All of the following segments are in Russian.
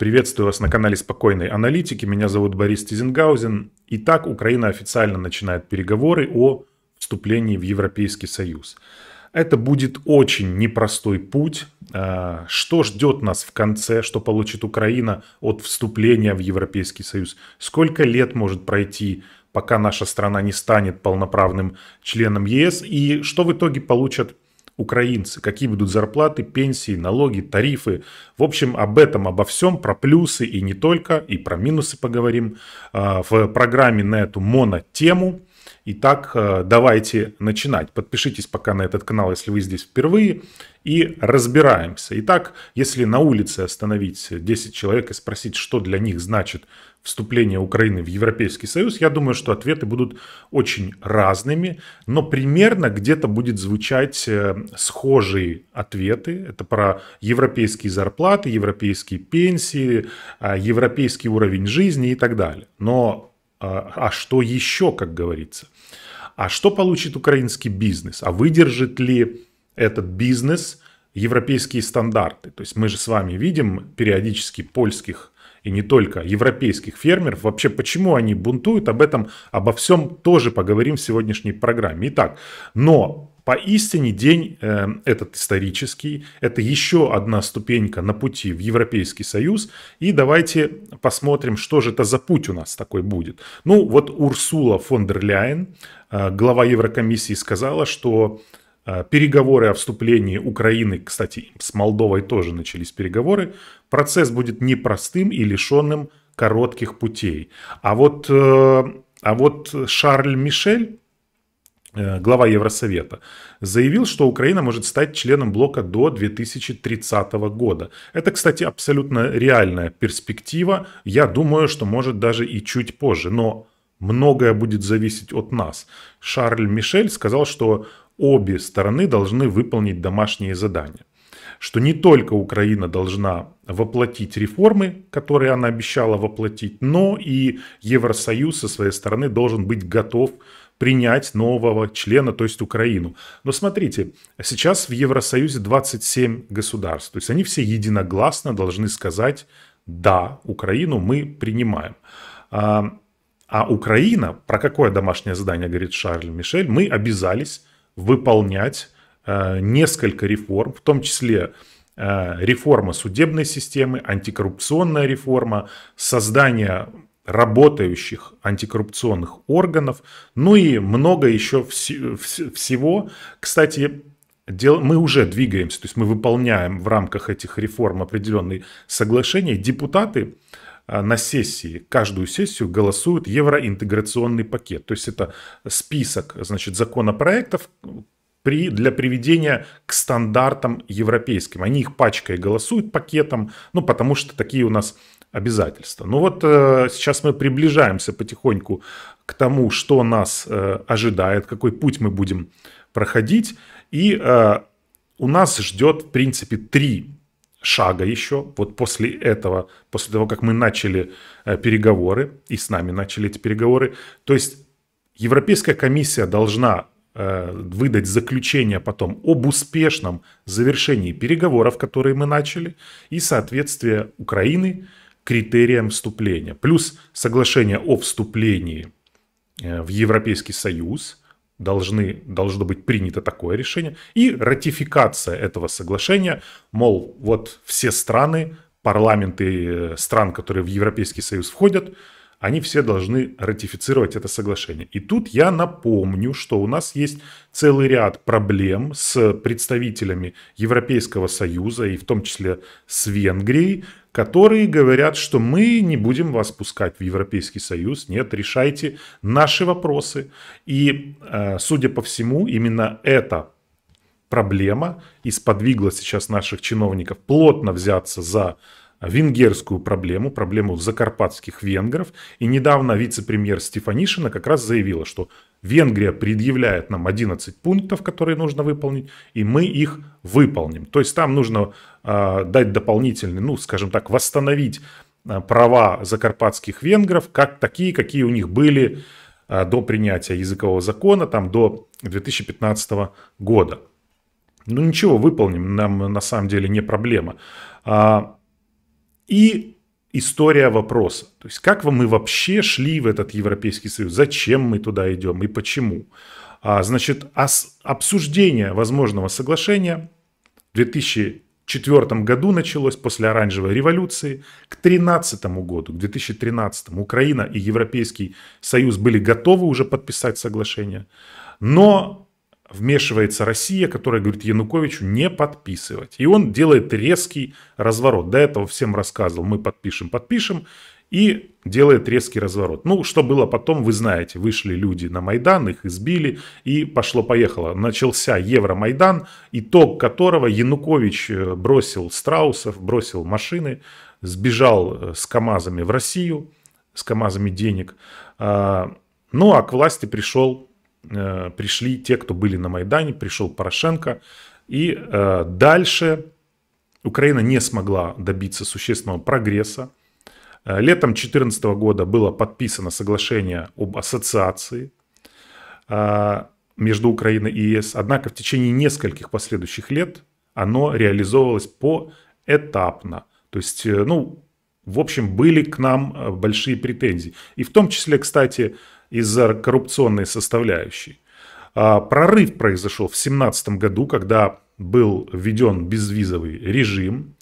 Приветствую вас на канале «Спокойной аналитики». Меня зовут Борис Тизенгаузен. Итак, Украина официально начинает переговоры о вступлении в Европейский Союз. Это будет очень непростой путь. А, что ждет нас в конце, что получит Украина от вступления в Европейский Союз? Сколько лет может пройти, пока наша страна не станет полноправным членом ЕС? И что в итоге получат украинцы, какие будут зарплаты, пенсии, налоги, тарифы. В общем, об этом, обо всем, про плюсы и не только, и про минусы поговорим а, в программе на эту монотему. Итак, э, давайте начинать. Подпишитесь пока на этот канал, если вы здесь впервые, и разбираемся. Итак, если на улице остановить 10 человек и спросить, что для них значит вступления Украины в Европейский Союз, я думаю, что ответы будут очень разными, но примерно где-то будет звучать э, схожие ответы. Это про европейские зарплаты, европейские пенсии, э, европейский уровень жизни и так далее. Но э, а что еще, как говорится? А что получит украинский бизнес? А выдержит ли этот бизнес – европейские стандарты. То есть мы же с вами видим периодически польских и не только европейских фермеров. Вообще, почему они бунтуют, об этом, обо всем тоже поговорим в сегодняшней программе. Итак, но Поистине день э, этот исторический, это еще одна ступенька на пути в Европейский Союз. И давайте посмотрим, что же это за путь у нас такой будет. Ну вот Урсула фон дер Ляйен, э, глава Еврокомиссии, сказала, что а, переговоры о вступлении Украины, кстати, с Молдовой тоже начались переговоры. Процесс будет непростым и лишенным коротких путей. А вот, э, а вот Шарль Мишель, э, глава Евросовета, заявил, что Украина может стать членом блока до 2030 года. Это, кстати, абсолютно реальная перспектива. Я думаю, что может даже и чуть позже. Но многое будет зависеть от нас. Шарль Мишель сказал, что обе стороны должны выполнить домашние задания. Что не только Украина должна воплотить реформы, которые она обещала воплотить, но и Евросоюз со своей стороны должен быть готов принять нового члена, то есть Украину. Но смотрите, сейчас в Евросоюзе 27 государств, то есть они все единогласно должны сказать «да, Украину мы принимаем». А, а Украина, про какое домашнее задание говорит Шарль Мишель, мы обязались выполнять э, несколько реформ, в том числе э, реформа судебной системы, антикоррупционная реформа, создание работающих антикоррупционных органов, ну и много еще всего. Кстати, дел, мы уже двигаемся, то есть мы выполняем в рамках этих реформ определенные соглашения. Депутаты Э, на сессии, каждую сессию голосуют евроинтеграционный пакет. То есть это список значит, законопроектов, при, для приведения к стандартам европейским. Они их пачкой голосуют пакетом, ну, потому что такие у нас обязательства. Ну вот э, сейчас мы приближаемся потихоньку к тому, что нас э, ожидает, какой путь мы будем проходить. И э, у нас ждет, в принципе, три шага еще, вот после этого, после того, как мы начали э, переговоры, и с нами начали эти переговоры, то есть Европейская комиссия должна э, выдать заключение потом об успешном завершении переговоров, которые мы начали, и соответствие Украины критериям вступления. Плюс соглашение о вступлении э, в Европейский Союз – должны, должно быть принято такое решение, и ратификация этого соглашения, мол, вот все страны, парламенты э, стран, которые в Европейский Союз входят, они все должны ратифицировать это соглашение. И тут я напомню, что у нас есть целый ряд проблем с представителями Европейского Союза, и в том числе с Венгрией, которые говорят, что мы не будем вас пускать в Европейский Союз, нет, решайте наши вопросы. И, э, судя по всему, именно эта проблема и сподвигла сейчас наших чиновников плотно взяться за венгерскую проблему, проблему закарпатских венгров. И недавно вице-премьер Стефанишина как раз заявила, что Венгрия предъявляет нам 11 пунктов, которые нужно выполнить, и мы их выполним. То есть там нужно э, дать дополнительный, ну, скажем так, восстановить э, права закарпатских венгров, как такие, какие у них были э, до принятия языкового закона, там до 2015 года. Ну ничего, выполним, нам на самом деле не проблема. И история вопроса. То есть как мы вообще шли в этот Европейский Союз, зачем мы туда идем и почему. А, значит, обсуждение возможного соглашения в 2004 году началось после Оранжевой революции. К 2013 году, к 2013 Украина и Европейский Союз были готовы уже подписать соглашение. Но вмешивается Россия, которая говорит Януковичу не подписывать. И он делает резкий разворот. До этого всем рассказывал, мы подпишем, подпишем. И делает резкий разворот. Ну, что было потом, вы знаете. Вышли люди на Майдан, их избили, и пошло-поехало. Начался Евромайдан, итог которого Янукович э, бросил страусов, бросил машины, сбежал э, с КАМАЗами в Россию, с КАМАЗами денег. А, ну, а к власти пришел Э, пришли те, кто были на Майдане, пришел Порошенко. И э, дальше Украина не смогла добиться существенного прогресса. Э, летом 2014 года было подписано соглашение об ассоциации между Украиной и ЕС. Однако в течение нескольких последующих лет оно реализовывалось поэтапно. То есть, ну, в общем, были к нам большие претензии. И в том числе, кстати, из-за коррупционной составляющей. А, прорыв произошел в 2017 году, когда был введен безвизовый режим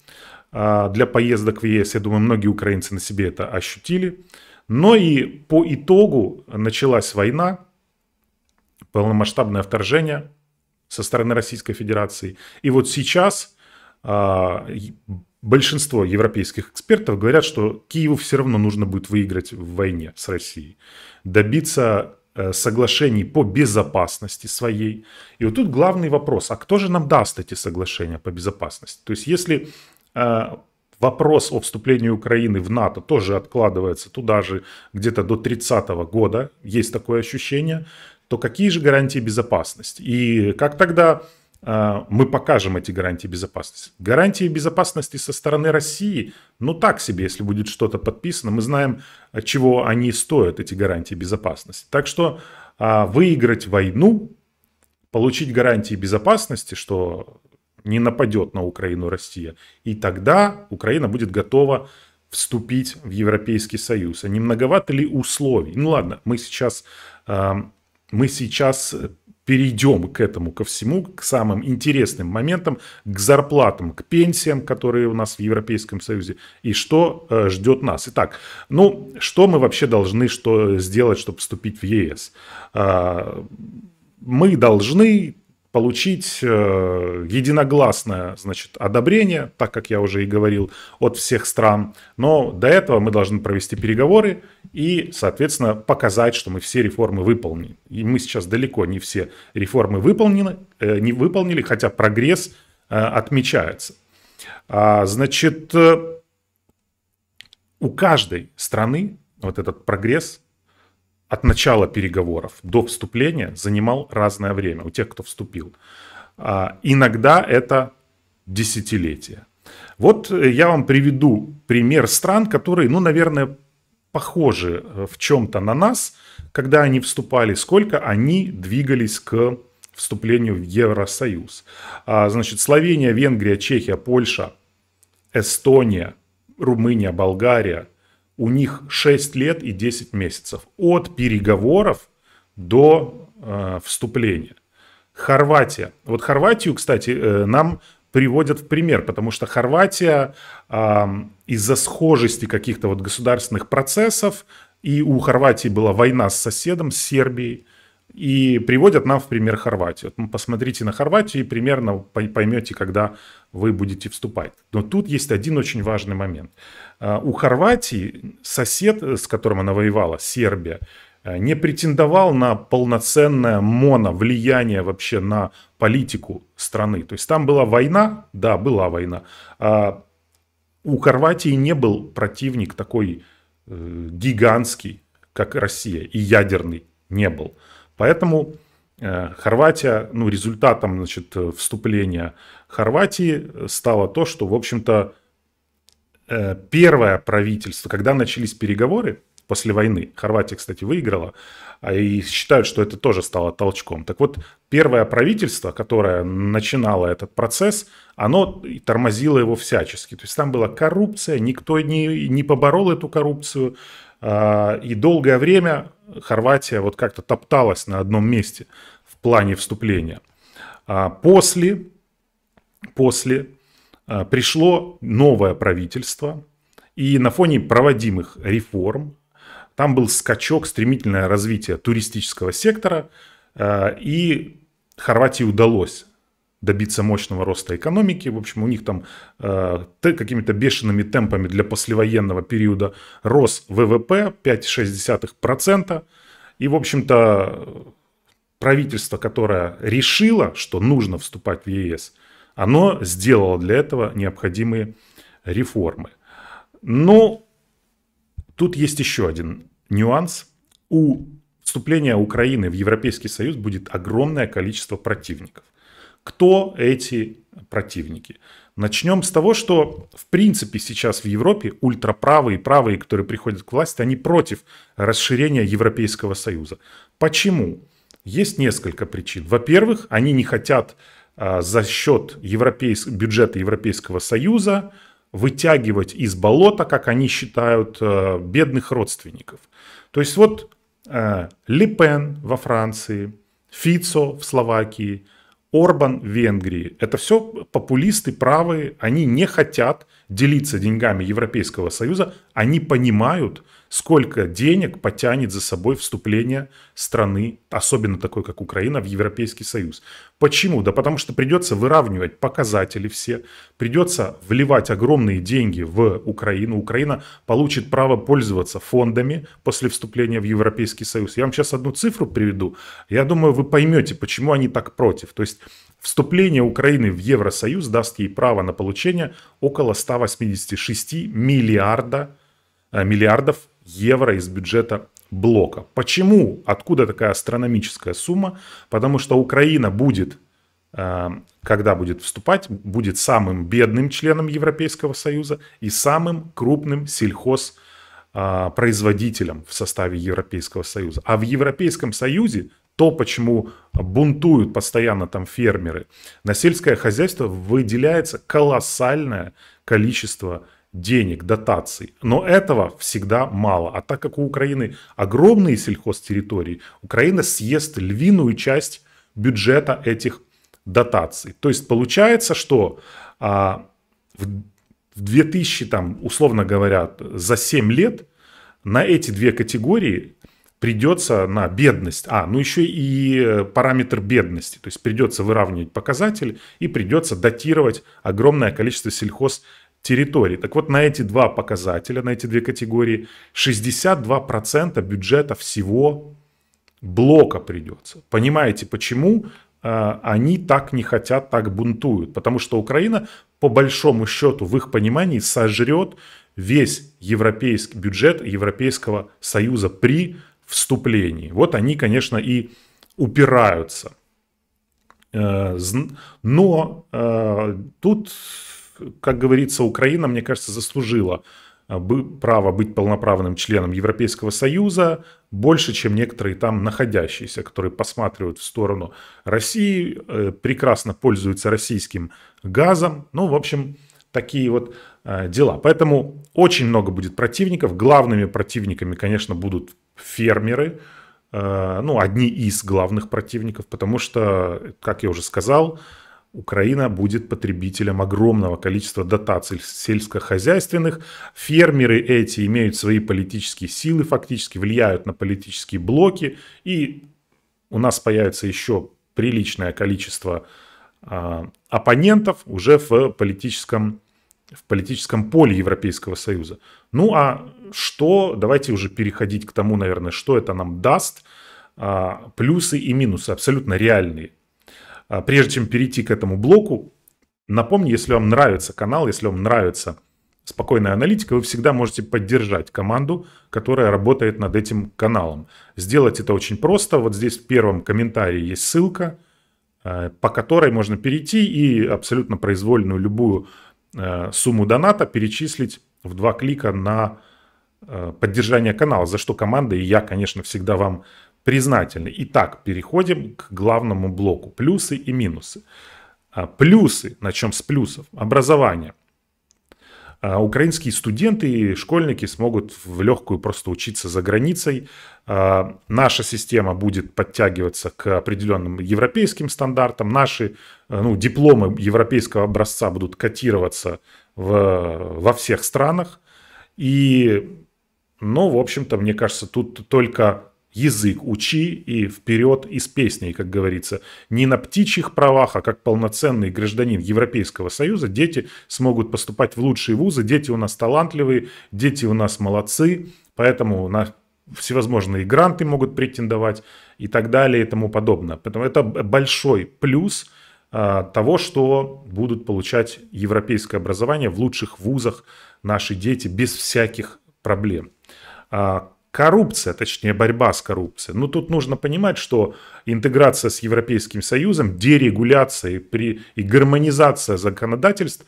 а, для поездок в ЕС. Я думаю, многие украинцы на себе это ощутили. Но и по итогу началась война, полномасштабное вторжение со стороны Российской Федерации. И вот сейчас а, большинство европейских экспертов говорят, что Киеву все равно нужно будет выиграть в войне с Россией, добиться э, соглашений по безопасности своей. И вот тут главный вопрос, а кто же нам даст эти соглашения по безопасности? То есть если э, вопрос о вступлении Украины в НАТО тоже откладывается туда же где-то до 30 -го года, есть такое ощущение, то какие же гарантии безопасности? И как тогда а, мы покажем эти гарантии безопасности. Гарантии безопасности со стороны России, ну так себе, если будет что-то подписано, мы знаем, чего они стоят, эти гарантии безопасности. Так что а, выиграть войну, получить гарантии безопасности, что не нападет на Украину Россия, и тогда Украина будет готова вступить в Европейский Союз. А не многовато ли условий? Ну ладно, мы сейчас а, мы сейчас перейдем к этому, ко всему, к самым интересным моментам, к зарплатам, к пенсиям, которые у нас в Европейском Союзе, и что э, ждет нас. Итак, ну, что мы вообще должны что сделать, чтобы вступить в ЕС? Э, а, мы должны получить э, единогласное значит, одобрение, так как я уже и говорил, от всех стран. Но до этого мы должны провести переговоры и, соответственно, показать, что мы все реформы выполнили. И мы сейчас далеко не все реформы выполнили, э, не выполнили, хотя прогресс э, отмечается. А, значит, у каждой страны вот этот прогресс от начала переговоров до вступления занимал разное время у тех, кто вступил. А, иногда это десятилетия. Вот э, я вам приведу пример стран, которые, ну, наверное, похожи э, в чем-то на нас, когда они вступали, сколько они двигались к вступлению в Евросоюз. А, значит, Словения, Венгрия, Чехия, Польша, Эстония, Румыния, Болгария – у них 6 лет и 10 месяцев от переговоров до э, вступления. Хорватия. Вот Хорватию, кстати, э, нам приводят в пример, потому что Хорватия э, из-за схожести каких-то вот государственных процессов, и у Хорватии была война с соседом, с Сербией, и приводят нам в пример Хорватию. Вот посмотрите на Хорватию и примерно поймете, когда вы будете вступать. Но тут есть один очень важный момент. А, у Хорватии сосед, с которым она воевала, Сербия, а, не претендовал на полноценное моновлияние вообще на политику страны. То есть там была война, да, была война. А у Хорватии не был противник такой э, гигантский, как Россия, и ядерный не был. Поэтому э, Хорватия, ну, результатом, значит, вступления Хорватии э, стало то, что, в общем-то, э, первое правительство, когда начались переговоры после войны, Хорватия, кстати, выиграла, а, и считают, что это тоже стало толчком. Так вот, первое правительство, которое начинало этот процесс, оно тормозило его всячески. То есть там была коррупция, никто не, не поборол эту коррупцию, а, и долгое время Хорватия вот как-то топталась на одном месте в плане вступления. А, после после э, пришло новое правительство, и на фоне проводимых реформ там был скачок, стремительное развитие туристического сектора, э, и Хорватии удалось добиться мощного роста экономики. В общем, у них там э, какими-то бешеными темпами для послевоенного периода рос ВВП 5,6%. И, в общем-то, правительство, которое решило, что нужно вступать в ЕС – оно сделало для этого необходимые реформы. Но ну, тут есть еще один нюанс. У вступления Украины в Европейский Союз будет огромное количество противников. Кто эти противники? Начнем с того, что в принципе сейчас в Европе ультраправые и правые, которые приходят к власти, они против расширения Европейского Союза. Почему? Есть несколько причин. Во-первых, они не хотят а, за счет европейс... бюджета Европейского Союза вытягивать из болота, как они считают, а, бедных родственников. То есть вот а, Лепен во Франции, Фицо в Словакии, Орбан в Венгрии. Это все популисты правые, они не хотят делиться деньгами Европейского Союза, они понимают, сколько денег потянет за собой вступление страны, особенно такой, как Украина, в Европейский Союз. Почему? Да потому что придется выравнивать показатели все, придется вливать огромные деньги в Украину. Украина получит право пользоваться фондами после вступления в Европейский Союз. Я вам сейчас одну цифру приведу. Я думаю, вы поймете, почему они так против. То есть Вступление Украины в Евросоюз даст ей право на получение около 186 миллиарда, э, миллиардов евро из бюджета блока. Почему? Откуда такая астрономическая сумма? Потому что Украина будет, э, когда будет вступать, будет самым бедным членом Европейского Союза и самым крупным сельхоз э, производителем в составе Европейского Союза. А в Европейском Союзе то, почему бунтуют постоянно там фермеры. На сельское хозяйство выделяется колоссальное количество денег, дотаций. Но этого всегда мало. А так как у Украины огромные сельхозтерритории, Украина съест львиную часть бюджета этих дотаций. То есть получается, что а, в, в 2000, там, условно говоря, за 7 лет на эти две категории придется на бедность, а, ну еще и э, параметр бедности, то есть придется выравнивать показатель и придется датировать огромное количество сельхоз территорий. Так вот, на эти два показателя, на эти две категории 62% бюджета всего блока придется. Понимаете, почему э, они так не хотят, так бунтуют? Потому что Украина, по большому счету, в их понимании, сожрет весь европейский бюджет Европейского Союза при вступлении. Вот они, конечно, и упираются. Э, но э, тут, как говорится, Украина, мне кажется, заслужила э, право быть полноправным членом Европейского Союза больше, чем некоторые там находящиеся, которые посматривают в сторону России, прекрасно пользуются российским газом. Ну, в общем, такие вот дела. Поэтому очень много будет противников. Главными противниками, конечно, будут фермеры, э, ну, одни из главных противников, потому что, как я уже сказал, Украина будет потребителем огромного количества дотаций сельскохозяйственных. Фермеры эти имеют свои политические силы, фактически влияют на политические блоки. И у нас появится еще приличное количество а, оппонентов уже в политическом в политическом поле Европейского Союза. Ну а что, давайте уже переходить к тому, наверное, что это нам даст, а, плюсы и минусы, абсолютно реальные. А, прежде чем перейти к этому блоку, напомню, если вам нравится канал, если вам нравится спокойная аналитика, вы всегда можете поддержать команду, которая работает над этим каналом. Сделать это очень просто. Вот здесь в первом комментарии есть ссылка, а, по которой можно перейти и абсолютно произвольную любую Э, сумму доната перечислить в два клика на э, поддержание канала, за что команда и я, конечно, всегда вам признательны. Итак, переходим к главному блоку. Плюсы и минусы. А, плюсы, начнем с плюсов. Образование. А украинские студенты и школьники смогут в легкую просто учиться за границей. А, наша система будет подтягиваться к определенным европейским стандартам. Наши э, ну, дипломы европейского образца будут котироваться в, во всех странах. И, ну, в общем-то, мне кажется, тут только язык учи и вперед из песней, как говорится. Не на птичьих правах, а как полноценный гражданин Европейского Союза дети смогут поступать в лучшие вузы, дети у нас талантливые, дети у нас молодцы, поэтому на всевозможные гранты могут претендовать и так далее и тому подобное. Поэтому это большой плюс а, того, что будут получать европейское образование в лучших вузах наши дети без всяких проблем. А, Коррупция, точнее борьба с коррупцией. Но ну, тут нужно понимать, что интеграция с Европейским Союзом, дерегуляция и, при, и гармонизация законодательств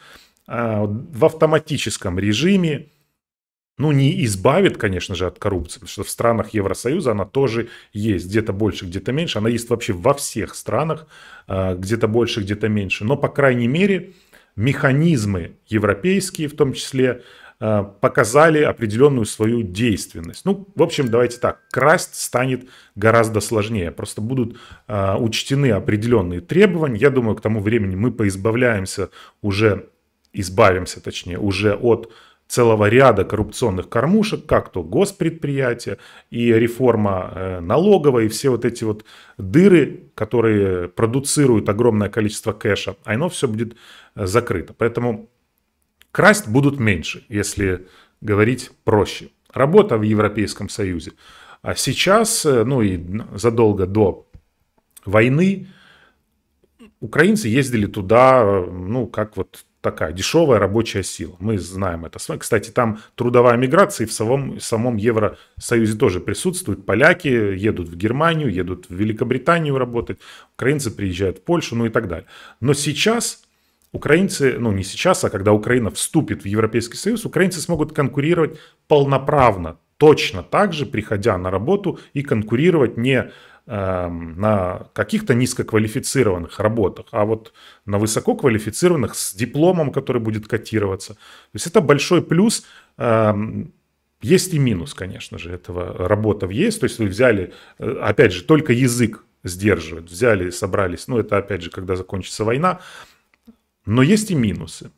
а, в автоматическом режиме, ну, не избавит, конечно же, от коррупции, потому что в странах Евросоюза она тоже есть, где-то больше, где-то меньше, она есть вообще во всех странах, а, где-то больше, где-то меньше, но, по крайней мере, механизмы европейские, в том числе Э, показали определенную свою действенность. Ну, в общем, давайте так, красть станет гораздо сложнее. Просто будут э, учтены определенные требования. Я думаю, к тому времени мы поизбавляемся уже, избавимся точнее, уже от целого ряда коррупционных кормушек, как то госпредприятия и реформа э, налоговой, и все вот эти вот дыры, которые продуцируют огромное количество кэша, а оно все будет э, закрыто. Поэтому Красть будут меньше, если говорить проще. Работа в Европейском Союзе. А сейчас, э, ну и задолго до войны, украинцы ездили туда, э, ну, как вот такая дешевая рабочая сила. Мы знаем это. Кстати, там трудовая миграция и в самом, в самом Евросоюзе тоже присутствует. Поляки едут в Германию, едут в Великобританию работать, украинцы приезжают в Польшу, ну и так далее. Но сейчас Украинцы, ну не сейчас, а когда Украина вступит в Европейский Союз, украинцы смогут конкурировать полноправно, точно так же, приходя на работу и конкурировать не эм, на каких-то низкоквалифицированных работах, а вот на высококвалифицированных с дипломом, который будет котироваться. То есть это большой плюс. Эм, есть и минус, конечно же, этого Работа в ЕС, То есть вы взяли, э, опять же, только язык сдерживает. Взяли, собрались, ну это опять же, когда закончится война, но есть и минусы.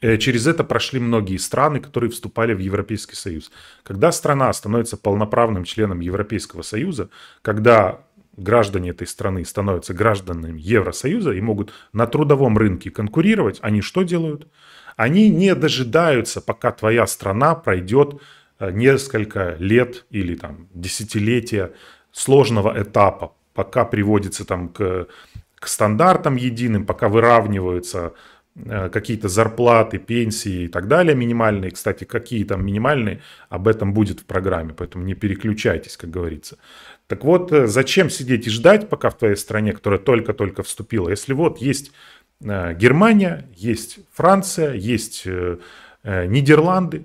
Э, через это прошли многие страны, которые вступали в Европейский Союз. Когда страна становится полноправным членом Европейского Союза, когда граждане этой страны становятся гражданами Евросоюза и могут на трудовом рынке конкурировать, они что делают? Они не дожидаются, пока твоя страна пройдет э, несколько лет или там десятилетия сложного этапа, пока приводится там к к стандартам единым, пока выравниваются э, какие-то зарплаты, пенсии и так далее минимальные. Кстати, какие там минимальные, об этом будет в программе, поэтому не переключайтесь, как говорится. Так вот, э, зачем сидеть и ждать, пока в твоей стране, которая только-только вступила, если вот есть э, Германия, есть Франция, есть Нидерланды,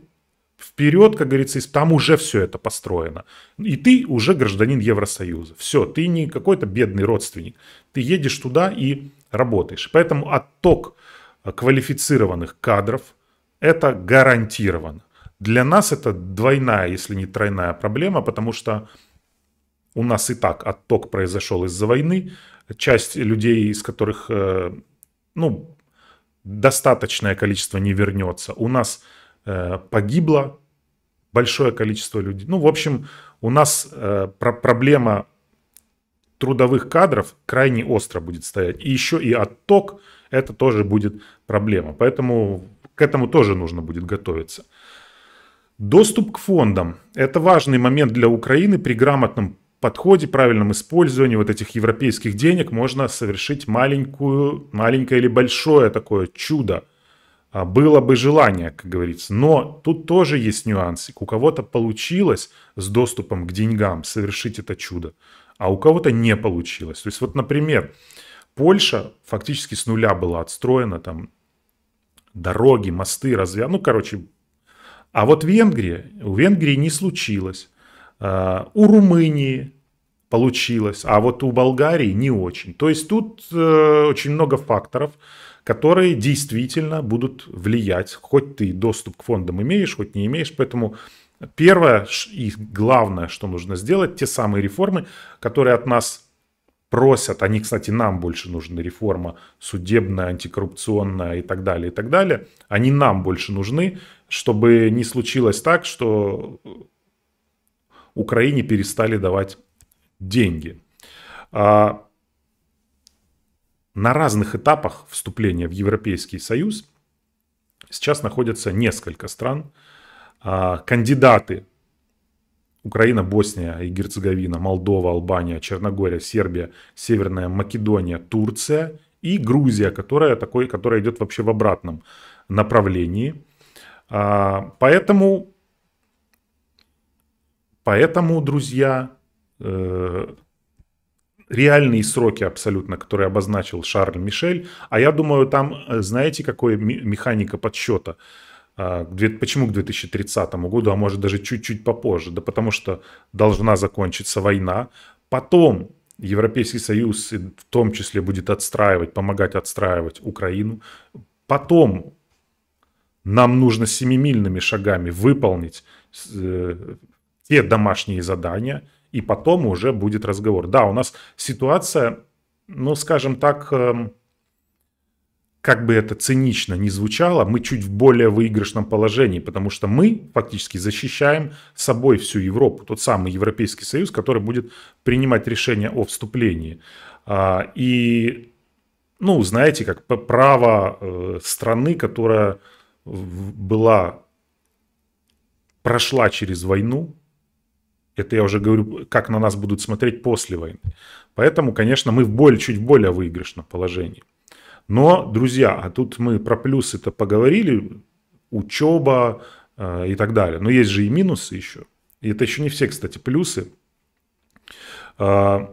вперед, как говорится, там уже все это построено. И ты уже гражданин Евросоюза. Все, ты не какой-то бедный родственник. Ты едешь туда и работаешь. Поэтому отток э, квалифицированных кадров – это гарантированно. Для нас это двойная, если не тройная проблема, потому что у нас и так отток произошел из-за войны. Часть людей, из которых э, ну, достаточное количество не вернется. У нас Э, погибло большое количество людей. Ну, в общем, у нас э, про проблема трудовых кадров крайне остро будет стоять. И еще и отток – это тоже будет проблема. Поэтому к этому тоже нужно будет готовиться. Доступ к фондам – это важный момент для Украины. При грамотном подходе, правильном использовании вот этих европейских денег можно совершить маленькую, маленькое или большое такое чудо – а было бы желание, как говорится. Но тут тоже есть нюансы. У кого-то получилось с доступом к деньгам совершить это чудо, а у кого-то не получилось. То есть вот, например, Польша фактически с нуля была отстроена, там дороги, мосты разве, ну, короче. А вот Венгрия, у Венгрии не случилось. А, у Румынии получилось, а вот у Болгарии не очень. То есть тут э, очень много факторов, которые действительно будут влиять, хоть ты доступ к фондам имеешь, хоть не имеешь. Поэтому первое и главное, что нужно сделать, те самые реформы, которые от нас просят, они, кстати, нам больше нужны, реформа судебная, антикоррупционная и так далее, и так далее, они нам больше нужны, чтобы не случилось так, что Украине перестали давать деньги. А, на разных этапах вступления в Европейский Союз сейчас находятся несколько стран. А, кандидаты Украина, Босния и Герцеговина, Молдова, Албания, Черногория, Сербия, Северная Македония, Турция и Грузия, которая, такой, которая идет вообще в обратном направлении. А, поэтому, поэтому друзья, э, реальные сроки абсолютно, которые обозначил Шарль Мишель. А я думаю, там, э, знаете, какая механика подсчета? А, почему к 2030 году, а может даже чуть-чуть попозже? Да потому что должна закончиться война. Потом Европейский Союз в том числе будет отстраивать, помогать отстраивать Украину. Потом нам нужно семимильными шагами выполнить э, те домашние задания – и потом уже будет разговор. Да, у нас ситуация, ну, скажем так, эм, как бы это цинично не звучало, мы чуть в более выигрышном положении, потому что мы фактически защищаем собой всю Европу, тот самый Европейский Союз, который будет принимать решение о вступлении. А, и, ну, знаете, как право э, страны, которая была прошла через войну, это я уже говорю, как на нас будут смотреть после войны. Поэтому, конечно, мы в более, чуть более выигрышном положении. Но, друзья, а тут мы про плюсы-то поговорили, учеба э, и так далее. Но есть же и минусы еще. И это еще не все, кстати, плюсы. Э,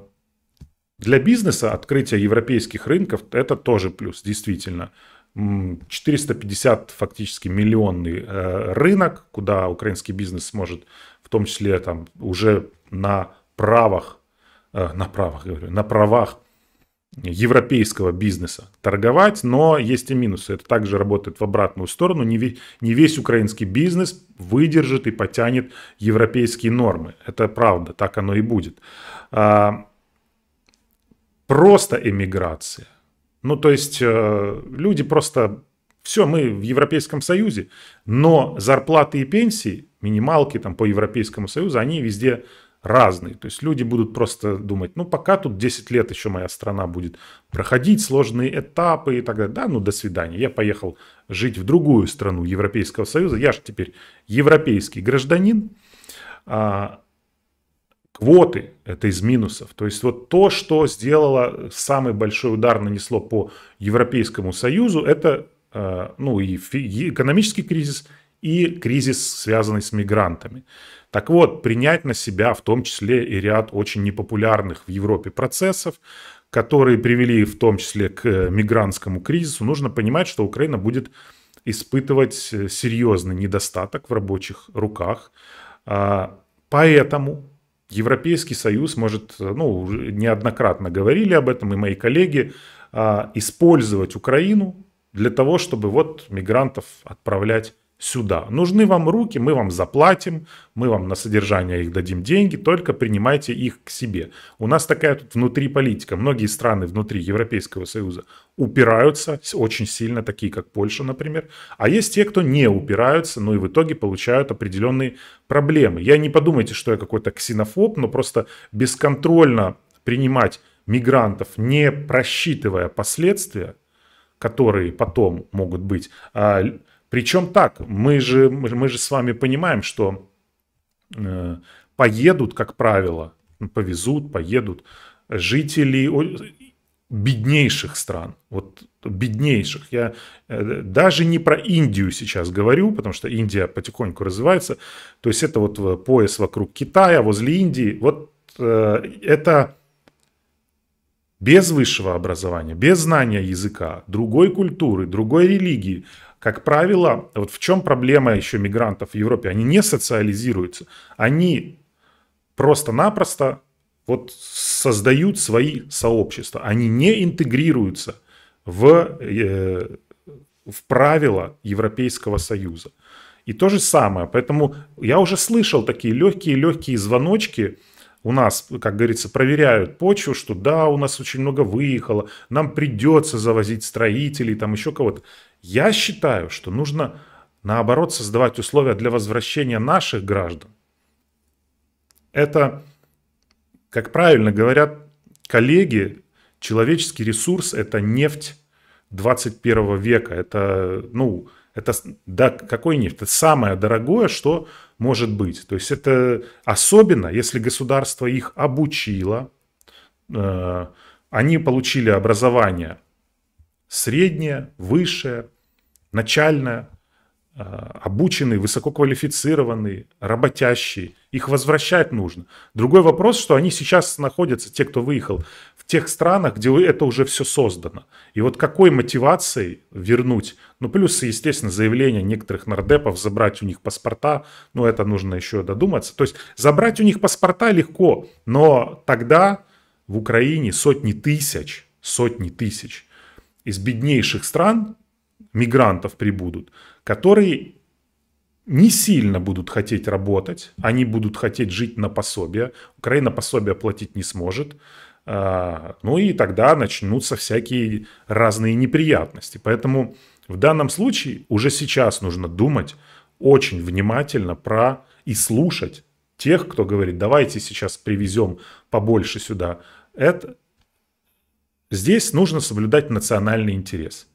для бизнеса открытие европейских рынков – это тоже плюс, действительно. 450 фактически миллионный э, рынок, куда украинский бизнес сможет том числе там уже на правах, э, на правах, говорю, на правах европейского бизнеса торговать, но есть и минусы. Это также работает в обратную сторону. Не, весь, не весь украинский бизнес выдержит и потянет европейские нормы. Это правда, так оно и будет. А, просто эмиграция. Ну, то есть э, люди просто все, мы в Европейском Союзе, но зарплаты и пенсии, минималки там по Европейскому Союзу, они везде разные. То есть люди будут просто думать, ну пока тут 10 лет еще моя страна будет проходить сложные этапы и так далее. Да, ну до свидания. Я поехал жить в другую страну Европейского Союза. Я же теперь европейский гражданин. А, квоты – это из минусов. То есть вот то, что сделало самый большой удар, нанесло по Европейскому Союзу, это Э, ну и экономический кризис, и кризис, связанный с мигрантами. Так вот, принять на себя в том числе и ряд очень непопулярных в Европе процессов, которые привели в том числе к э, мигрантскому кризису, нужно понимать, что Украина будет испытывать э, серьезный недостаток в рабочих руках. А, поэтому Европейский Союз может, ну, неоднократно говорили об этом и мои коллеги, а, использовать Украину для того, чтобы вот мигрантов отправлять сюда. Нужны вам руки, мы вам заплатим, мы вам на содержание их дадим деньги, только принимайте их к себе. У нас такая тут внутри политика. Многие страны внутри Европейского Союза упираются очень сильно, такие как Польша, например. А есть те, кто не упираются, но ну и в итоге получают определенные проблемы. Я не подумайте, что я какой-то ксенофоб, но просто бесконтрольно принимать мигрантов, не просчитывая последствия – которые потом могут быть. А, Причем так, мы же, мы же с вами понимаем, что э, поедут, как правило, повезут, поедут жители беднейших стран. Вот беднейших. Я э, даже не про Индию сейчас говорю, потому что Индия потихоньку развивается. То есть это вот э, пояс вокруг Китая, возле Индии. Вот это без высшего образования, без знания языка, другой культуры, другой религии. Как правило, вот в чем проблема еще мигрантов в Европе? Они не социализируются, они просто-напросто вот создают свои сообщества, они не интегрируются в, э, в правила Европейского Союза. И то же самое, поэтому я уже слышал такие легкие-легкие звоночки, у нас, как говорится, проверяют почву, что да, у нас очень много выехало, нам придется завозить строителей, там еще кого-то. Я считаю, что нужно, наоборот, создавать условия для возвращения наших граждан. Это, как правильно говорят коллеги, человеческий ресурс – это нефть 21 века. Это, ну, это да, какой нефть? Это самое дорогое, что может быть. То есть это особенно, если государство их обучило, э, они получили образование среднее, высшее, начальное, Э, обученные, высококвалифицированные, работящие. Их возвращать нужно. Другой вопрос, что они сейчас находятся, те, кто выехал, в тех странах, где это уже все создано. И вот какой мотивацией вернуть? Ну, плюс, естественно, заявление некоторых нардепов забрать у них паспорта. Ну, это нужно еще додуматься. То есть забрать у них паспорта легко, но тогда в Украине сотни тысяч, сотни тысяч из беднейших стран мигрантов прибудут, которые не сильно будут хотеть работать, они будут хотеть жить на пособие, Украина пособие платить не сможет, а, ну и тогда начнутся всякие разные неприятности. Поэтому в данном случае уже сейчас нужно думать очень внимательно про и слушать тех, кто говорит, давайте сейчас привезем побольше сюда. Это... Здесь нужно соблюдать национальный интерес –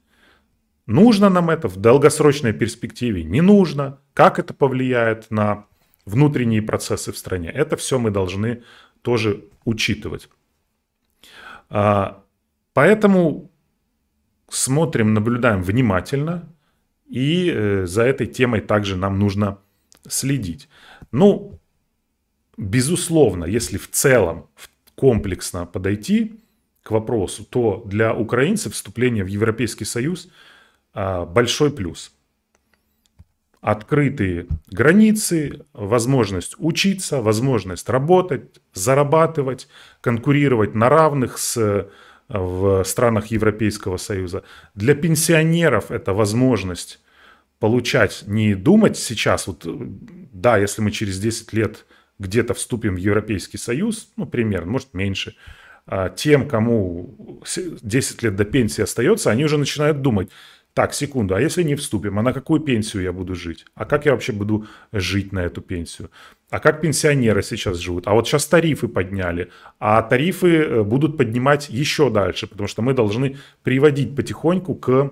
Нужно нам это в долгосрочной перспективе? Не нужно. Как это повлияет на внутренние процессы в стране? Это все мы должны тоже учитывать. А, поэтому смотрим, наблюдаем внимательно, и э, за этой темой также нам нужно следить. Ну, безусловно, если в целом комплексно подойти к вопросу, то для украинцев вступление в Европейский Союз – а, большой плюс. Открытые границы, возможность учиться, возможность работать, зарабатывать, конкурировать на равных с э, в странах Европейского Союза. Для пенсионеров это возможность получать, не думать сейчас, вот э, да, если мы через 10 лет где-то вступим в Европейский Союз, ну, примерно, может, меньше, а тем, кому 10 лет до пенсии остается, они уже начинают думать, так, секунду, а если не вступим, а на какую пенсию я буду жить? А как я вообще буду жить на эту пенсию? А как пенсионеры сейчас живут? А вот сейчас тарифы подняли, а тарифы э, будут поднимать еще дальше, потому что мы должны приводить потихоньку к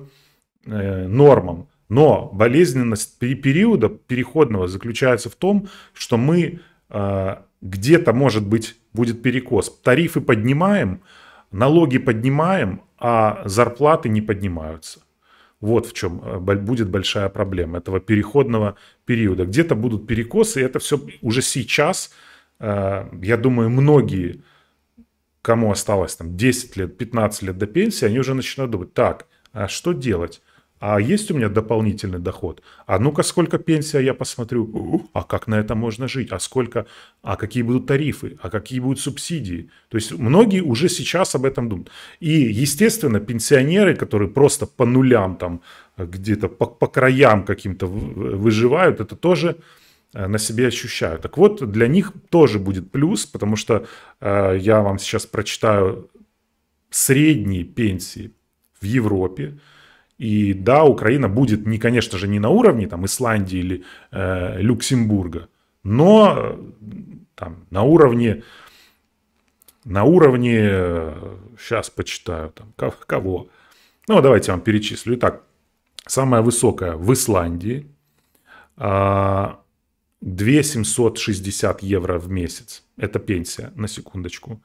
э, нормам. Но болезненность периода переходного заключается в том, что мы э, где-то, может быть, будет перекос. Тарифы поднимаем, налоги поднимаем, а зарплаты не поднимаются. Вот в чем э, будет большая проблема этого переходного периода. Где-то будут перекосы, и это все уже сейчас, э, я думаю, многие, кому осталось там 10 лет, 15 лет до пенсии, они уже начинают думать, так, а что делать? А есть у меня дополнительный доход? А ну-ка, сколько пенсия, я посмотрю. А как на это можно жить? А сколько? А какие будут тарифы? А какие будут субсидии? То есть многие уже сейчас об этом думают. И, естественно, пенсионеры, которые просто по нулям там где-то по, по краям каким-то выживают, это тоже э, на себе ощущают. Так вот, для них тоже будет плюс, потому что э, я вам сейчас прочитаю средние пенсии в Европе. И да, Украина будет, не, конечно же, не на уровне там, Исландии или э, Люксембурга, но э, там, на уровне, на уровне, сейчас э, почитаю, там, кого. Ну, давайте я вам перечислю. Итак, самая высокая в Исландии, 2760 а, евро в месяц. Это пенсия, на секундочку.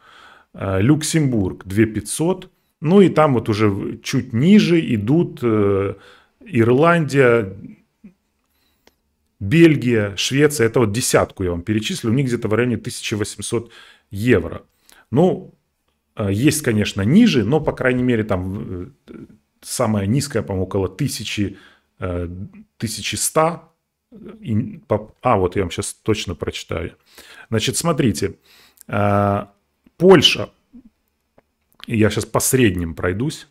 Э, Люксембург 2500, ну и там вот уже чуть ниже идут э, Ирландия, Бельгия, Швеция. Это вот десятку я вам перечислил. У них где-то в районе 1800 евро. Ну, э, есть, конечно, ниже, но, по крайней мере, там э, самая низкая, по-моему, около 1000, 1100. А, вот я вам сейчас точно прочитаю. Значит, смотрите. Польша я сейчас по средним пройдусь.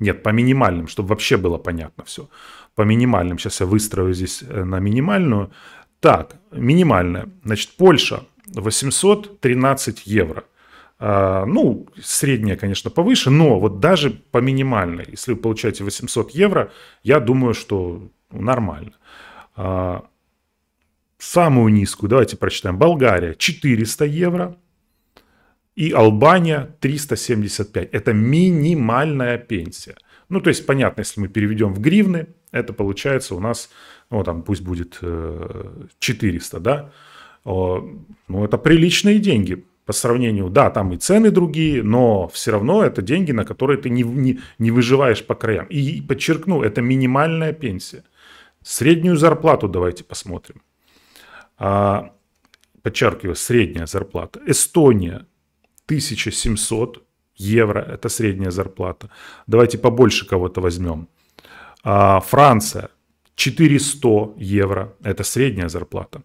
Нет, по минимальным, чтобы вообще было понятно все. По минимальным. Сейчас я выстрою здесь э, на минимальную. Так, минимальная. Значит, Польша 813 евро. А, ну, средняя, конечно, повыше, но вот даже по минимальной, если вы получаете 800 евро, я думаю, что нормально. А, самую низкую, давайте прочитаем, Болгария 400 евро – и Албания 375. Это минимальная пенсия. Ну, то есть, понятно, если мы переведем в гривны, это получается у нас, ну, там пусть будет 400, э, да? Ну, это приличные деньги по сравнению. Да, там и цены другие, но все равно это деньги, на которые ты не, не, не выживаешь по краям. И подчеркну, это минимальная пенсия. Среднюю зарплату давайте посмотрим. А, подчеркиваю, средняя зарплата. Эстония 1700 евро, это средняя зарплата. Давайте побольше кого-то возьмем. А, Франция 400 евро, это средняя зарплата.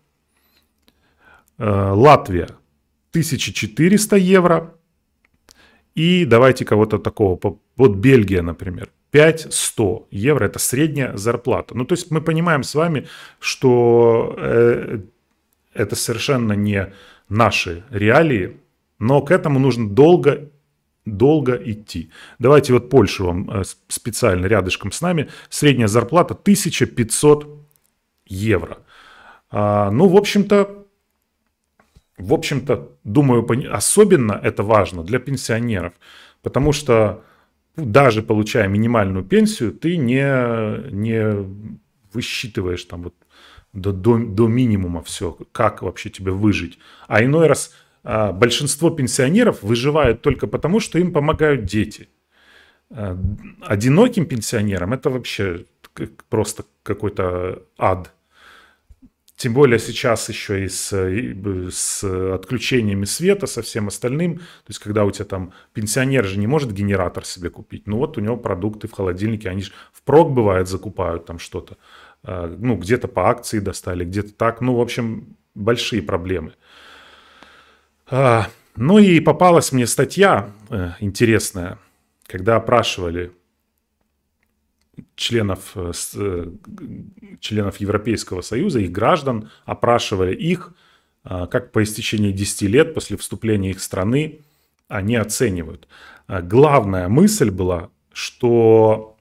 А, Латвия 1400 евро. И давайте кого-то такого, вот Бельгия, например, 5100 евро, это средняя зарплата. Ну, то есть мы понимаем с вами, что э, это совершенно не наши реалии, но к этому нужно долго долго идти. Давайте вот Польшу вам э, специально рядышком с нами. Средняя зарплата 1500 евро. А, ну, в общем-то, в общем-то, думаю, особенно это важно для пенсионеров, потому что ну, даже получая минимальную пенсию, ты не, не высчитываешь там вот до, до, до минимума все, как вообще тебе выжить. А иной раз а, большинство пенсионеров выживают только потому, что им помогают дети. А, одиноким пенсионерам это вообще просто какой-то ад. Тем более сейчас еще и с, и с отключениями света, со всем остальным. То есть, когда у тебя там пенсионер же не может генератор себе купить. Ну вот у него продукты в холодильнике, они же впрок бывает закупают там что-то. А, ну, где-то по акции достали, где-то так. Ну, в общем, большие проблемы. А, ну и попалась мне статья э, интересная, когда опрашивали членов, э, э, членов Европейского Союза, их граждан, опрашивали их, а, как по истечении 10 лет после вступления их страны они оценивают. А, главная мысль была, что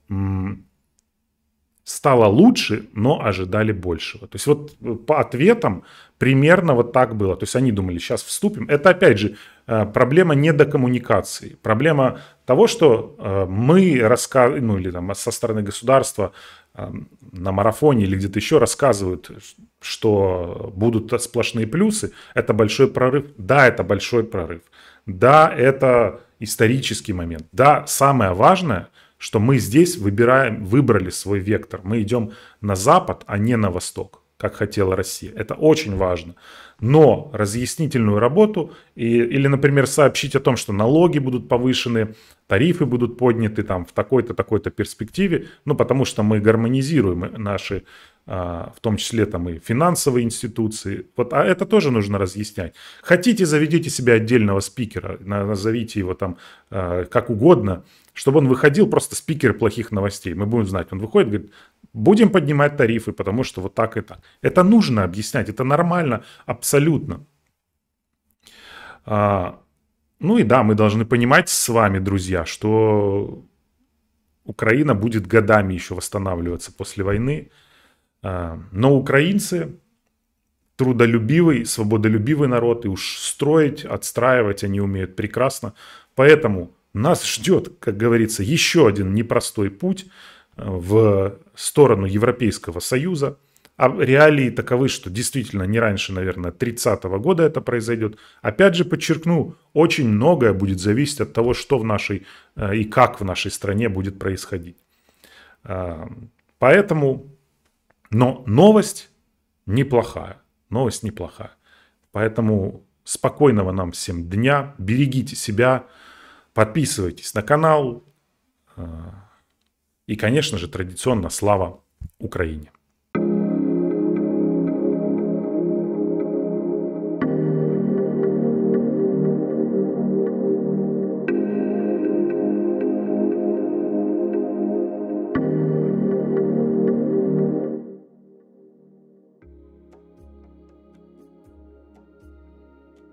стало лучше, но ожидали большего. То есть вот э, по ответам примерно вот так было. То есть они думали, сейчас вступим. Это опять же э, проблема недокоммуникации, проблема того, что э, мы рассказываем, ну или там со стороны государства на марафоне или где-то еще рассказывают, что будут сплошные плюсы. Это большой прорыв. Да, это большой прорыв. Да, это исторический момент. Да, самое важное что мы здесь выбираем, выбрали свой вектор. Мы идем на запад, а не на восток, как хотела Россия. Это очень важно. Но разъяснительную работу и, или, например, сообщить о том, что налоги будут повышены, тарифы будут подняты там в такой-то, такой-то перспективе, ну, потому что мы гармонизируем наши а, в том числе там и финансовые институции. Вот, а это тоже нужно разъяснять. Хотите, заведите себе отдельного спикера, назовите его там а, как угодно, чтобы он выходил просто спикер плохих новостей. Мы будем знать, он выходит, говорит, будем поднимать тарифы, потому что вот так и так. Это нужно объяснять, это нормально, абсолютно. А, ну и да, мы должны понимать с вами, друзья, что Украина будет годами еще восстанавливаться после войны. А, но украинцы трудолюбивый, свободолюбивый народ, и уж строить, отстраивать они умеют прекрасно. Поэтому нас ждет, как говорится, еще один непростой путь э, в сторону Европейского Союза. А реалии таковы, что действительно не раньше, наверное, 30 года это произойдет. Опять же подчеркну, очень многое будет зависеть от того, что в нашей э, и как в нашей стране будет происходить. А, поэтому, но новость неплохая. Новость неплохая. Поэтому спокойного нам всем дня, берегите себя, Подписывайтесь на канал. Э, и, конечно же, традиционно слава Украине!